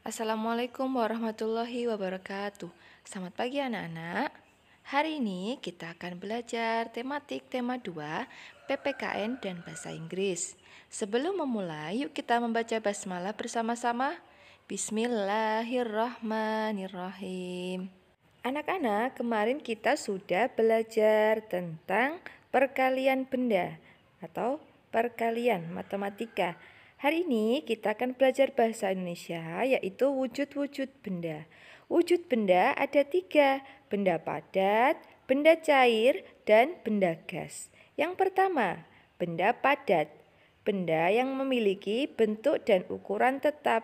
Assalamualaikum warahmatullahi wabarakatuh. Selamat pagi anak-anak. Hari ini kita akan belajar tematik tema 2 PPKN dan Bahasa Inggris. Sebelum memulai, yuk kita membaca basmalah bersama-sama. Bismillahirrahmanirrahim. Anak-anak, kemarin kita sudah belajar tentang perkalian benda atau perkalian matematika. Hari ini kita akan belajar bahasa Indonesia yaitu wujud-wujud benda. Wujud benda ada tiga, benda padat, benda cair, dan benda gas. Yang pertama, benda padat. Benda yang memiliki bentuk dan ukuran tetap.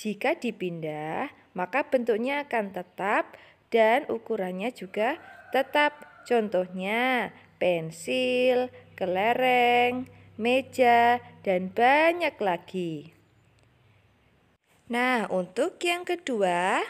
Jika dipindah, maka bentuknya akan tetap dan ukurannya juga tetap. Contohnya pensil, kelereng, meja, dan banyak lagi. Nah, untuk yang kedua,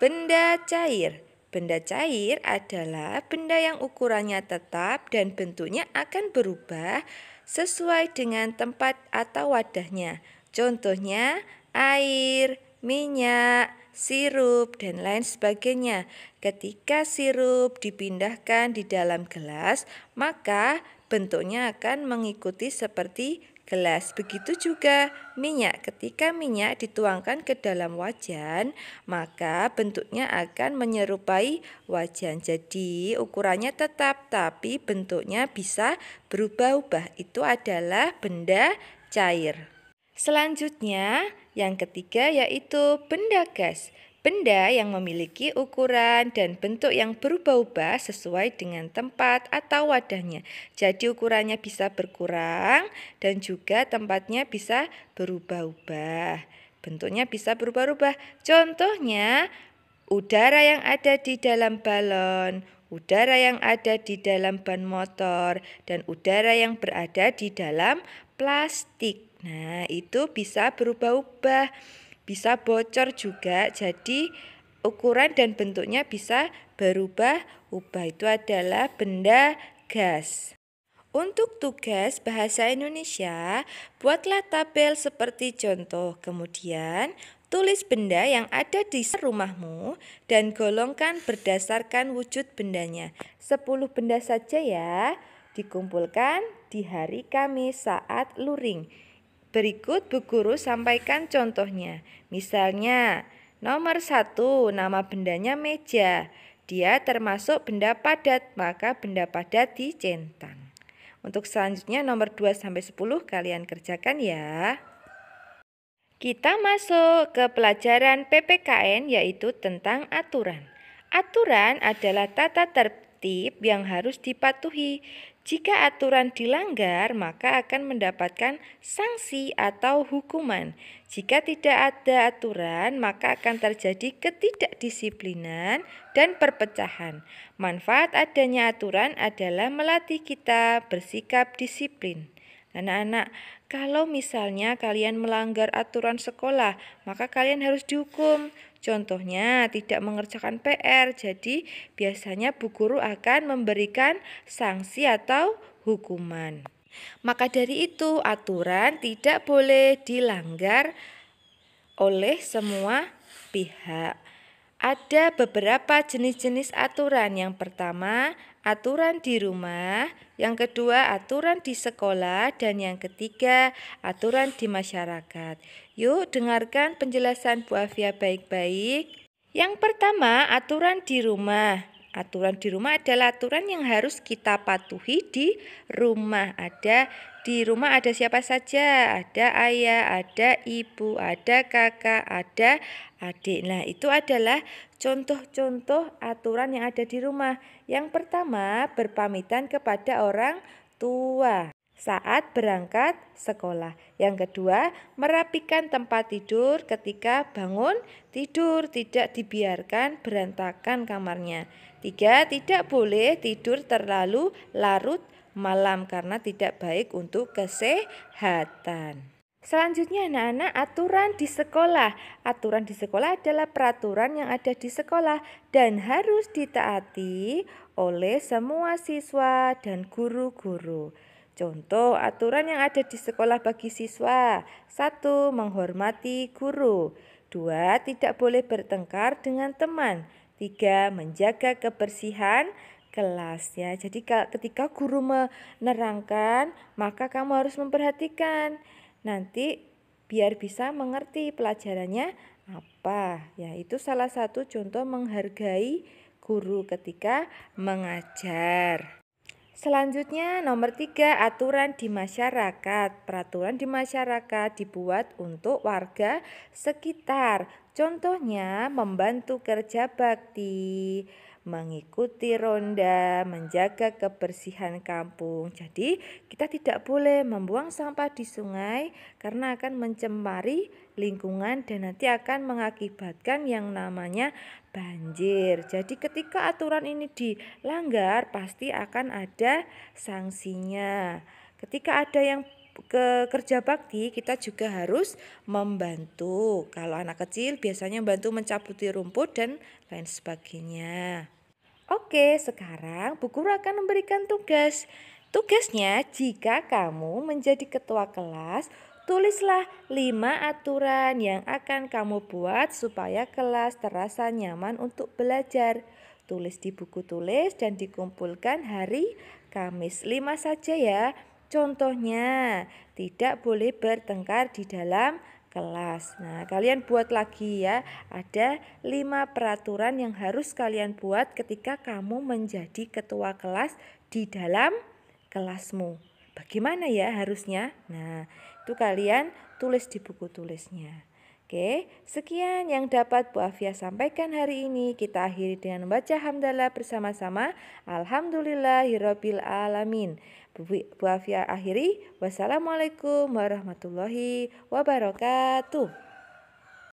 benda cair. Benda cair adalah benda yang ukurannya tetap dan bentuknya akan berubah sesuai dengan tempat atau wadahnya. Contohnya air, minyak, sirup, dan lain sebagainya. Ketika sirup dipindahkan di dalam gelas, maka bentuknya akan mengikuti seperti gelas. Begitu juga minyak. Ketika minyak dituangkan ke dalam wajan, maka bentuknya akan menyerupai wajan. Jadi, ukurannya tetap tapi bentuknya bisa berubah-ubah. Itu adalah benda cair. Selanjutnya, yang ketiga yaitu benda gas. Benda yang memiliki ukuran dan bentuk yang berubah-ubah sesuai dengan tempat atau wadahnya. Jadi ukurannya bisa berkurang dan juga tempatnya bisa berubah-ubah. Bentuknya bisa berubah-ubah. Contohnya udara yang ada di dalam balon, udara yang ada di dalam ban motor, dan udara yang berada di dalam plastik. Nah, itu bisa berubah-ubah bisa bocor juga. Jadi ukuran dan bentuknya bisa berubah-ubah. Itu adalah benda gas. Untuk tugas bahasa Indonesia, buatlah tabel seperti contoh. Kemudian, tulis benda yang ada di rumahmu dan golongkan berdasarkan wujud bendanya. 10 benda saja ya, dikumpulkan di hari Kamis saat luring. Berikut Bu Guru sampaikan contohnya. Misalnya, nomor satu nama bendanya meja. Dia termasuk benda padat, maka benda padat dicentang. Untuk selanjutnya nomor 2 sampai 10 kalian kerjakan ya. Kita masuk ke pelajaran PPKN yaitu tentang aturan. Aturan adalah tata tertib yang harus dipatuhi jika aturan dilanggar, maka akan mendapatkan sanksi atau hukuman. Jika tidak ada aturan, maka akan terjadi ketidakdisiplinan dan perpecahan. Manfaat adanya aturan adalah melatih kita bersikap disiplin. Anak-anak, kalau misalnya kalian melanggar aturan sekolah, maka kalian harus dihukum. Contohnya tidak mengerjakan PR, jadi biasanya bu guru akan memberikan sanksi atau hukuman. Maka dari itu aturan tidak boleh dilanggar oleh semua pihak. Ada beberapa jenis-jenis aturan. Yang pertama aturan di rumah, yang kedua aturan di sekolah, dan yang ketiga aturan di masyarakat. Yuk dengarkan penjelasan Bu Afia baik-baik. Yang pertama aturan di rumah. Aturan di rumah adalah aturan yang harus kita patuhi di rumah. Ada di rumah ada siapa saja? Ada ayah, ada ibu, ada kakak, ada adik. Nah, itu adalah Contoh-contoh aturan yang ada di rumah. Yang pertama, berpamitan kepada orang tua saat berangkat sekolah. Yang kedua, merapikan tempat tidur ketika bangun tidur, tidak dibiarkan berantakan kamarnya. Tiga, tidak boleh tidur terlalu larut malam karena tidak baik untuk kesehatan. Selanjutnya anak-anak aturan di sekolah. Aturan di sekolah adalah peraturan yang ada di sekolah dan harus ditaati oleh semua siswa dan guru-guru. Contoh aturan yang ada di sekolah bagi siswa. satu Menghormati guru. dua Tidak boleh bertengkar dengan teman. tiga Menjaga kebersihan kelas ya. Jadi ketika guru menerangkan, maka kamu harus memperhatikan nanti biar bisa mengerti pelajarannya apa. ya itu salah satu contoh menghargai guru ketika mengajar. Selanjutnya nomor tiga aturan di masyarakat. Peraturan di masyarakat dibuat untuk warga sekitar. Contohnya membantu kerja bakti, mengikuti ronda, menjaga kebersihan kampung. Jadi, kita tidak boleh membuang sampah di sungai karena akan mencemari lingkungan dan nanti akan mengakibatkan yang namanya banjir. Jadi, ketika aturan ini dilanggar, pasti akan ada sanksinya. Ketika ada yang ke kerja bakti kita juga harus membantu. Kalau anak kecil biasanya membantu mencabuti rumput dan lain sebagainya. Oke, sekarang Bu Guru akan memberikan tugas. Tugasnya, jika kamu menjadi ketua kelas, tulislah lima aturan yang akan kamu buat supaya kelas terasa nyaman untuk belajar. Tulis di buku tulis dan dikumpulkan hari Kamis lima saja ya. Contohnya, tidak boleh bertengkar di dalam kelas. Nah, kalian buat lagi ya. Ada lima peraturan yang harus kalian buat ketika kamu menjadi ketua kelas di dalam kelasmu. Bagaimana ya harusnya? Nah, itu kalian tulis di buku tulisnya. Oke, sekian yang dapat Bu Afia sampaikan hari ini. Kita akhiri dengan membaca hamdalah bersama-sama. Alhamdulillahirabbil alamin. Buafia akhiri. Wassalamualaikum warahmatullahi wabarakatuh.